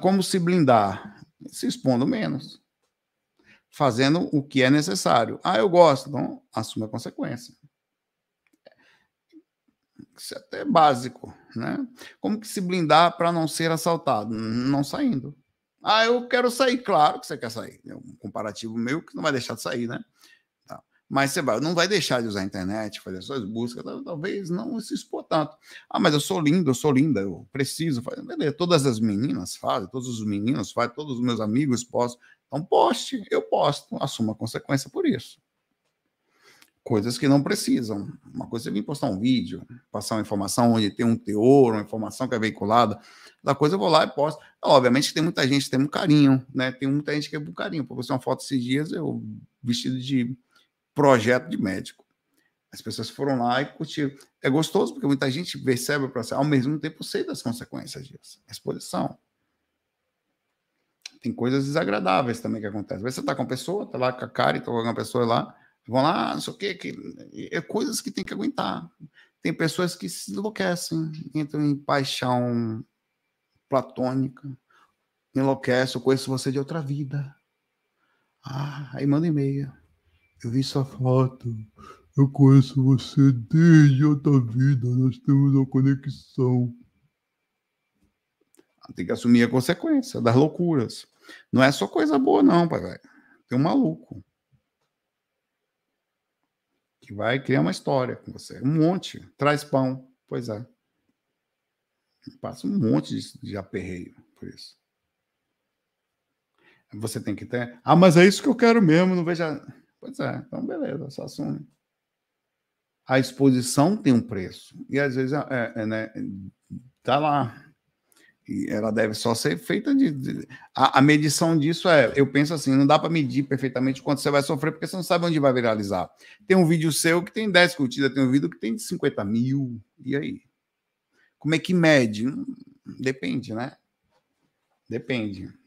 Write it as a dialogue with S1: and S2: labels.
S1: Como se blindar? Se expondo menos. Fazendo o que é necessário. Ah, eu gosto. Então, assuma a consequência. Isso é até básico, né? Como que se blindar para não ser assaltado? Não saindo. Ah, eu quero sair. Claro que você quer sair. É um comparativo meu que não vai deixar de sair, né? mas você vai, não vai deixar de usar a internet, fazer suas buscas, talvez não se expor tanto. Ah, mas eu sou lindo, eu sou linda, eu preciso. Beleza, todas as meninas fazem, todos os meninos fazem, todos os meus amigos postam. Então poste, eu posto, assuma a consequência por isso. Coisas que não precisam. Uma coisa é vir postar um vídeo, passar uma informação onde tem um teor, uma informação que é veiculada. Da coisa eu vou lá e posto. Obviamente que tem muita gente que tem um carinho, né? Tem muita gente que é um carinho. Por você é uma foto esses dias, eu vestido de projeto de médico. As pessoas foram lá e curtiram. É gostoso porque muita gente percebe o processo, ao mesmo tempo sei das consequências disso. Exposição. Tem coisas desagradáveis também que acontecem. Você está com uma pessoa, está lá com a cara, e está com alguma pessoa lá, vão lá, não sei o quê, que, é coisas que tem que aguentar. Tem pessoas que se enlouquecem, entram em paixão platônica, enlouquecem, eu conheço você de outra vida. Ah, aí manda e-mail. Eu vi sua foto. Eu conheço você desde outra vida. Nós temos uma conexão. Tem que assumir a consequência das loucuras. Não é só coisa boa, não, pai. Véio. Tem um maluco que vai criar uma história com você. Um monte. Traz pão. Pois é. Passa um monte de, de aperreio por isso. Você tem que ter. Ah, mas é isso que eu quero mesmo. Não veja. Pois é, então beleza, só assume. A exposição tem um preço. E às vezes, é, é, né, tá lá. E ela deve só ser feita de. de a, a, medição disso é. Eu penso assim, não dá para medir perfeitamente quanto você vai sofrer, porque você não sabe onde vai viralizar. Tem um vídeo seu que tem 10 curtidas, tem um vídeo que tem 50 mil. E aí? Como é que mede? Hum, depende, né? Depende.